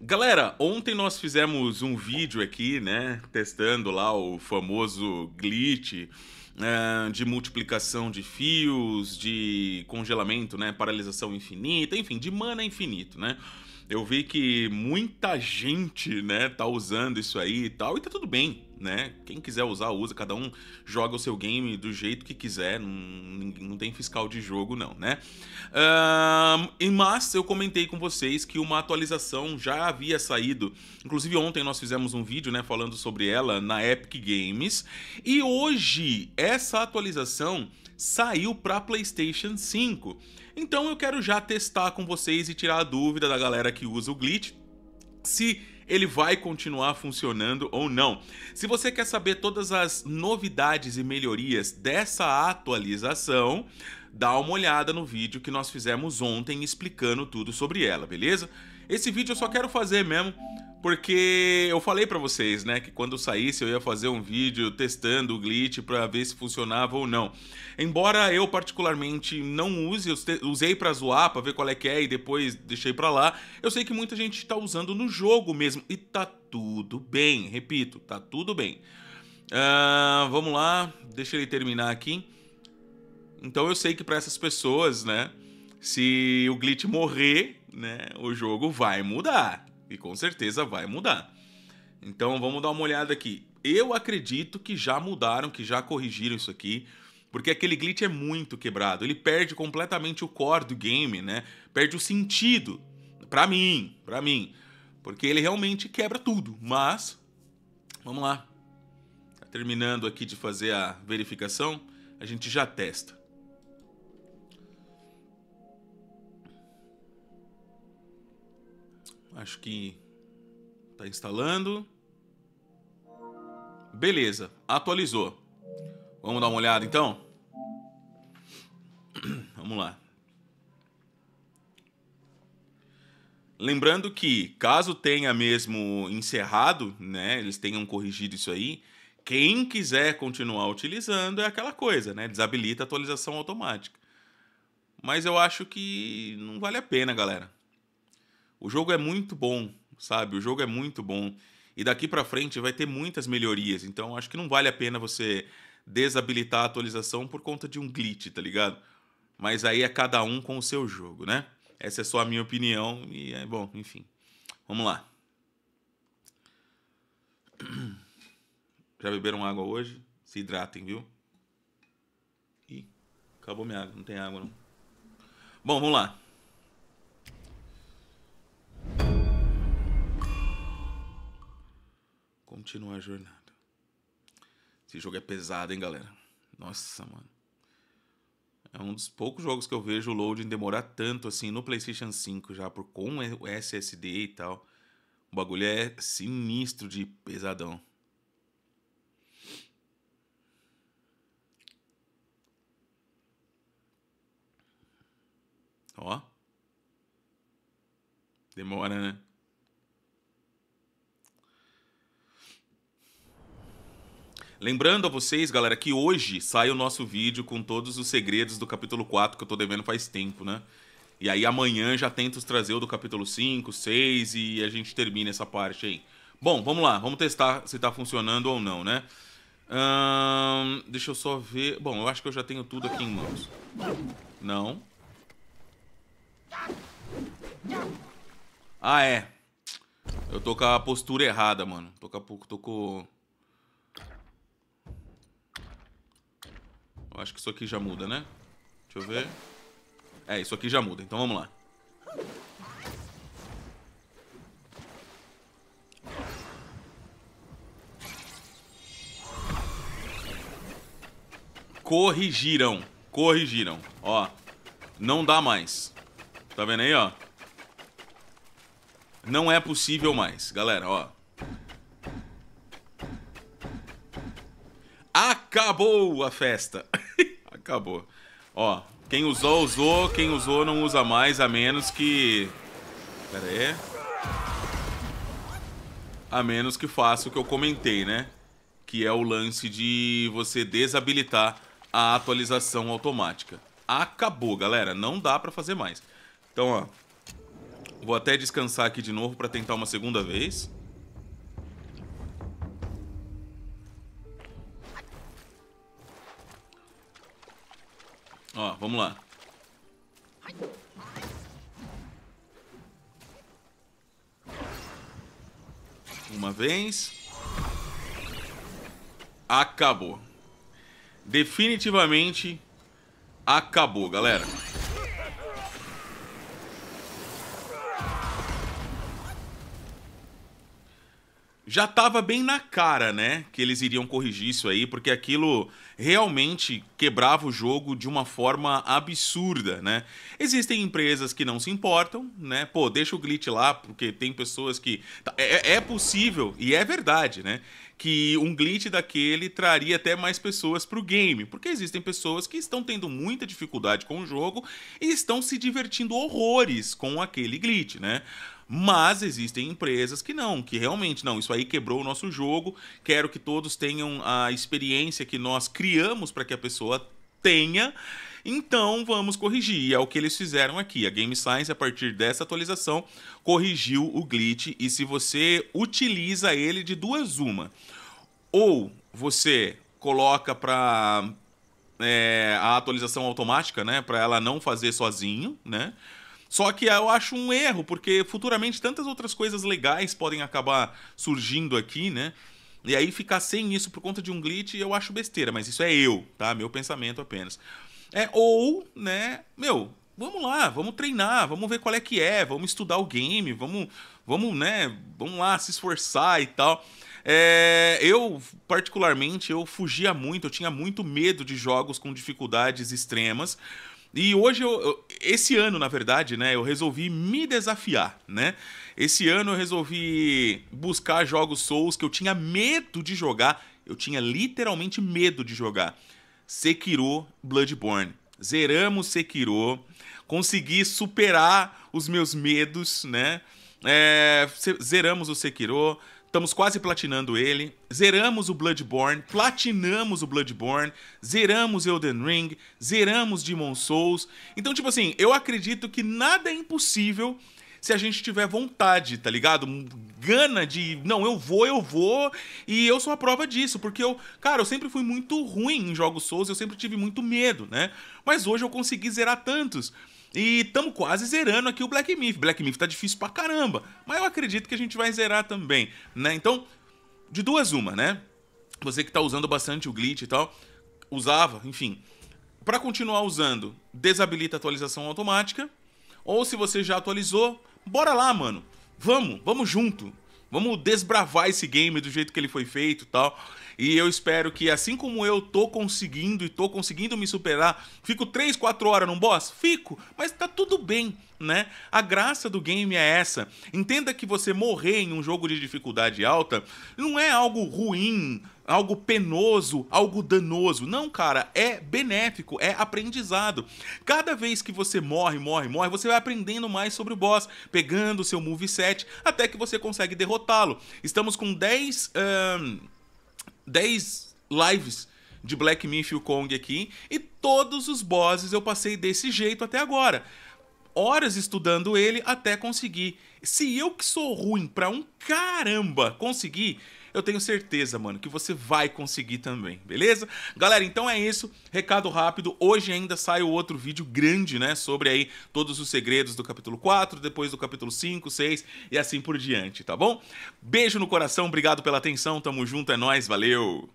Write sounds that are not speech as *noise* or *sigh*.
Galera, ontem nós fizemos um vídeo aqui, né? Testando lá o famoso glitch uh, de multiplicação de fios, de congelamento, né? Paralisação infinita, enfim, de mana infinito, né? eu vi que muita gente, né, tá usando isso aí e tal, e tá tudo bem, né? Quem quiser usar, usa, cada um joga o seu game do jeito que quiser, não, não tem fiscal de jogo, não, né? Um, e mas eu comentei com vocês que uma atualização já havia saído, inclusive ontem nós fizemos um vídeo, né, falando sobre ela na Epic Games, e hoje essa atualização saiu para PlayStation 5. Então eu quero já testar com vocês e tirar a dúvida da galera que usa o glitch se ele vai continuar funcionando ou não. Se você quer saber todas as novidades e melhorias dessa atualização, dá uma olhada no vídeo que nós fizemos ontem explicando tudo sobre ela, beleza? Esse vídeo eu só quero fazer mesmo porque eu falei para vocês, né, que quando saísse eu ia fazer um vídeo testando o glitch para ver se funcionava ou não. Embora eu particularmente não use, eu usei para zoar, para ver qual é que é e depois deixei para lá. Eu sei que muita gente tá usando no jogo mesmo e tá tudo bem, repito, tá tudo bem. Uh, vamos lá, deixa ele terminar aqui. Então eu sei que para essas pessoas, né, se o glitch morrer, né, o jogo vai mudar. E com certeza vai mudar. Então vamos dar uma olhada aqui. Eu acredito que já mudaram, que já corrigiram isso aqui. Porque aquele glitch é muito quebrado. Ele perde completamente o core do game, né? Perde o sentido. Pra mim, pra mim. Porque ele realmente quebra tudo. Mas, vamos lá. Tá terminando aqui de fazer a verificação, a gente já testa. Acho que tá instalando. Beleza, atualizou. Vamos dar uma olhada então? *clears throat* Vamos lá. Lembrando que, caso tenha mesmo encerrado, né, eles tenham corrigido isso aí, quem quiser continuar utilizando é aquela coisa, né? Desabilita a atualização automática. Mas eu acho que não vale a pena, galera. O jogo é muito bom, sabe? O jogo é muito bom. E daqui para frente vai ter muitas melhorias. Então acho que não vale a pena você desabilitar a atualização por conta de um glitch, tá ligado? Mas aí é cada um com o seu jogo, né? Essa é só a minha opinião e é bom, enfim. Vamos lá. *clears throat* Já beberam água hoje? Se hidratem, viu? Ih, acabou minha água, não tem água não. Bom, vamos lá. continuar a jornada. Esse jogo é pesado, hein, galera? Nossa, mano. É um dos poucos jogos que eu vejo o loading demorar tanto assim no PlayStation 5 já, por com o SSD e tal. O bagulho é sinistro de pesadão. Ó. Demora, né? Lembrando a vocês, galera, que hoje sai o nosso vídeo com todos os segredos do capítulo 4 que eu tô devendo faz tempo, né? E aí amanhã já tento trazer o do capítulo 5, 6 e a gente termina essa parte aí. Bom, vamos lá, vamos testar se tá funcionando ou não, né? Hum, deixa eu só ver... Bom, eu acho que eu já tenho tudo aqui em mãos. Não. Ah, é. Eu tô com a postura errada, mano. Tô com a... Tô com... acho que isso aqui já muda, né? Deixa eu ver. É, isso aqui já muda. Então vamos lá. Corrigiram. Corrigiram. Ó. Não dá mais. Tá vendo aí, ó? Não é possível mais, galera, ó. Acabou a festa. Acabou. Ó, quem usou, usou. Quem usou, não usa mais, a menos que... Pera aí. A menos que faça o que eu comentei, né? Que é o lance de você desabilitar a atualização automática. Acabou, galera. Não dá pra fazer mais. Então, ó. Vou até descansar aqui de novo pra tentar uma segunda vez. Ó, vamos lá. Uma vez. Acabou. Definitivamente acabou, galera. já estava bem na cara, né, que eles iriam corrigir isso aí, porque aquilo realmente quebrava o jogo de uma forma absurda, né? Existem empresas que não se importam, né? Pô, deixa o glitch lá, porque tem pessoas que tá, é, é possível e é verdade, né? que um glitch daquele traria até mais pessoas para o game, porque existem pessoas que estão tendo muita dificuldade com o jogo e estão se divertindo horrores com aquele glitch, né? Mas existem empresas que não, que realmente não, isso aí quebrou o nosso jogo. Quero que todos tenham a experiência que nós criamos para que a pessoa tenha então vamos corrigir. E é o que eles fizeram aqui. A Game Science, a partir dessa atualização, corrigiu o glitch. E se você utiliza ele de duas, uma. Ou você coloca para é, a atualização automática, né? Para ela não fazer sozinho, né? Só que eu acho um erro, porque futuramente tantas outras coisas legais podem acabar surgindo aqui, né? E aí ficar sem isso por conta de um glitch eu acho besteira, mas isso é eu, tá? Meu pensamento apenas. É, ou, né, meu, vamos lá, vamos treinar, vamos ver qual é que é, vamos estudar o game, vamos, vamos, né, vamos lá se esforçar e tal. É, eu, particularmente, eu fugia muito, eu tinha muito medo de jogos com dificuldades extremas. E hoje, eu, esse ano, na verdade, né, eu resolvi me desafiar, né? Esse ano eu resolvi buscar jogos Souls que eu tinha medo de jogar, eu tinha literalmente medo de jogar. Sekiro Bloodborne. Zeramos Sekiro, consegui superar os meus medos, né? É, zeramos o Sekiro, estamos quase platinando ele. Zeramos o Bloodborne, platinamos o Bloodborne, zeramos Elden Ring, zeramos Demon Souls. Então, tipo assim, eu acredito que nada é impossível se a gente tiver vontade, tá ligado? Gana de, não, eu vou, eu vou, e eu sou a prova disso, porque eu, cara, eu sempre fui muito ruim em jogos Souls, eu sempre tive muito medo, né? Mas hoje eu consegui zerar tantos. E estamos quase zerando aqui o Black Myth. Black Myth tá difícil pra caramba, mas eu acredito que a gente vai zerar também, né? Então, de duas uma, né? Você que tá usando bastante o glitch e tal, usava, enfim. Para continuar usando, desabilita a atualização automática, ou se você já atualizou, bora lá, mano. Vamos, vamos junto. Vamos desbravar esse game do jeito que ele foi feito e tal. E eu espero que, assim como eu tô conseguindo e tô conseguindo me superar, fico 3, 4 horas num boss? Fico, mas tá tudo bem né? A graça do game é essa. Entenda que você morrer em um jogo de dificuldade alta não é algo ruim, algo penoso, algo danoso. Não, cara, é benéfico, é aprendizado. Cada vez que você morre, morre, morre, você vai aprendendo mais sobre o boss, pegando o seu moveset, até que você consegue derrotá-lo. Estamos com 10. Um, 10 lives de Black Myth Kong aqui, e todos os bosses eu passei desse jeito até agora horas estudando ele até conseguir. Se eu que sou ruim pra um caramba conseguir, eu tenho certeza, mano, que você vai conseguir também, beleza? Galera, então é isso. Recado rápido. Hoje ainda sai o outro vídeo grande, né? Sobre aí todos os segredos do capítulo 4, depois do capítulo 5, 6 e assim por diante, tá bom? Beijo no coração, obrigado pela atenção, tamo junto, é nóis, valeu!